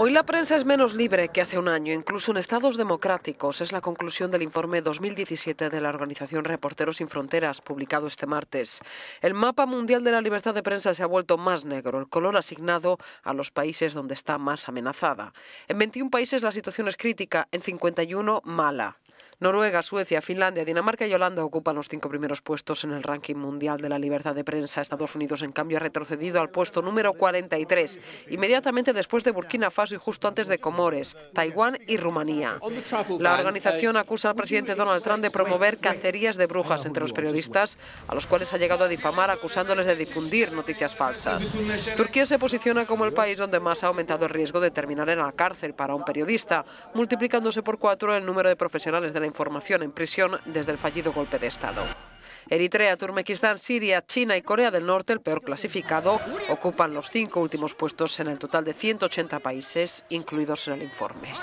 Hoy la prensa es menos libre que hace un año, incluso en estados democráticos. Es la conclusión del informe 2017 de la organización Reporteros sin Fronteras, publicado este martes. El mapa mundial de la libertad de prensa se ha vuelto más negro, el color asignado a los países donde está más amenazada. En 21 países la situación es crítica, en 51 mala. Noruega, Suecia, Finlandia, Dinamarca y Holanda ocupan los cinco primeros puestos en el ranking mundial de la libertad de prensa. Estados Unidos, en cambio, ha retrocedido al puesto número 43, inmediatamente después de Burkina Faso y justo antes de Comores, Taiwán y Rumanía. La organización acusa al presidente Donald Trump de promover cacerías de brujas entre los periodistas, a los cuales ha llegado a difamar acusándoles de difundir noticias falsas. Turquía se posiciona como el país donde más ha aumentado el riesgo de terminar en la cárcel para un periodista, multiplicándose por cuatro el número de profesionales de la información en prisión desde el fallido golpe de Estado. Eritrea, Turmequistán, Siria, China y Corea del Norte, el peor clasificado, ocupan los cinco últimos puestos en el total de 180 países incluidos en el informe.